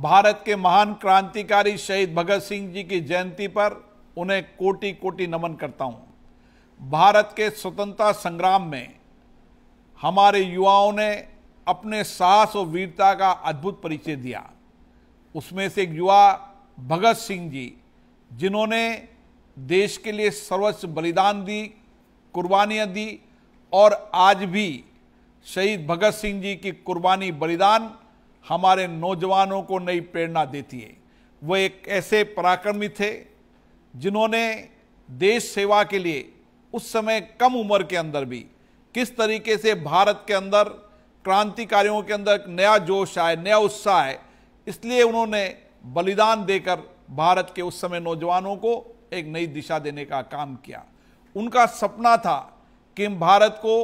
भारत के महान क्रांतिकारी शहीद भगत सिंह जी की जयंती पर उन्हें कोटि कोटि नमन करता हूं। भारत के स्वतंत्रता संग्राम में हमारे युवाओं ने अपने साहस और वीरता का अद्भुत परिचय दिया उसमें से एक युवा भगत सिंह जी जिन्होंने देश के लिए सर्वोच्च बलिदान दी कुर्बानियाँ दी और आज भी शहीद भगत सिंह जी की कुर्बानी बलिदान हमारे नौजवानों को नई प्रेरणा देती है वह एक ऐसे पराक्रमी थे जिन्होंने देश सेवा के लिए उस समय कम उम्र के अंदर भी किस तरीके से भारत के अंदर क्रांतिकारियों के अंदर एक नया जोश आए नया उत्साह आए इसलिए उन्होंने बलिदान देकर भारत के उस समय नौजवानों को एक नई दिशा देने का काम किया उनका सपना था कि भारत को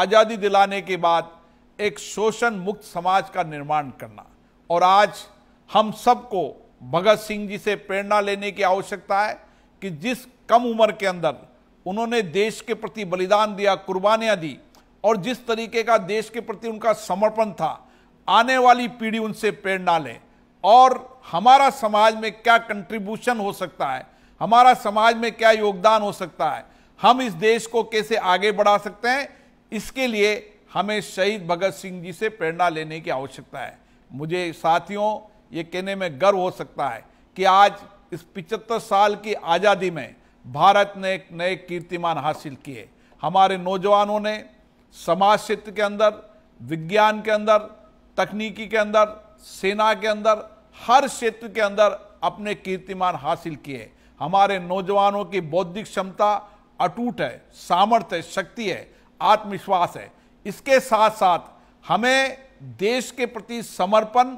आज़ादी दिलाने के बाद एक शोषण मुक्त समाज का निर्माण करना और आज हम सबको भगत सिंह जी से प्रेरणा लेने की आवश्यकता है कि जिस कम उम्र के अंदर उन्होंने देश के प्रति बलिदान दिया कुर्बानियां दी और जिस तरीके का देश के प्रति उनका समर्पण था आने वाली पीढ़ी उनसे प्रेरणा लें और हमारा समाज में क्या कंट्रीब्यूशन हो सकता है हमारा समाज में क्या योगदान हो सकता है हम इस देश को कैसे आगे बढ़ा सकते हैं इसके लिए हमें शहीद भगत सिंह जी से प्रेरणा लेने की आवश्यकता है मुझे साथियों ये कहने में गर्व हो सकता है कि आज इस पिचहत्तर साल की आज़ादी में भारत ने एक नए कीर्तिमान हासिल किए हमारे नौजवानों ने समाज क्षेत्र के अंदर विज्ञान के अंदर तकनीकी के अंदर सेना के अंदर हर क्षेत्र के अंदर अपने कीर्तिमान हासिल किए हमारे नौजवानों की बौद्धिक क्षमता अटूट है सामर्थ्य है शक्ति है आत्मविश्वास है इसके साथ साथ हमें देश के प्रति समर्पण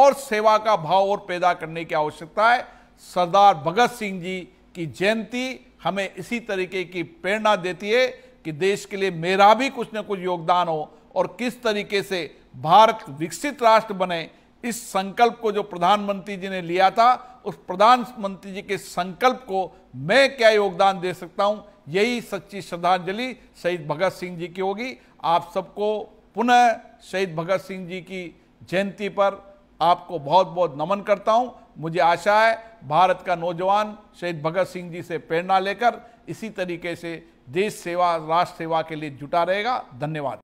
और सेवा का भाव और पैदा करने की आवश्यकता है सरदार भगत सिंह जी की जयंती हमें इसी तरीके की प्रेरणा देती है कि देश के लिए मेरा भी कुछ न कुछ योगदान हो और किस तरीके से भारत विकसित राष्ट्र बने इस संकल्प को जो प्रधानमंत्री जी ने लिया था उस प्रधानमंत्री जी के संकल्प को मैं क्या योगदान दे सकता हूं यही सच्ची श्रद्धांजलि शहीद भगत सिंह जी की होगी आप सबको पुनः शहीद भगत सिंह जी की जयंती पर आपको बहुत बहुत नमन करता हूं मुझे आशा है भारत का नौजवान शहीद भगत सिंह जी से प्रेरणा लेकर इसी तरीके से देश सेवा राष्ट्र सेवा के लिए जुटा रहेगा धन्यवाद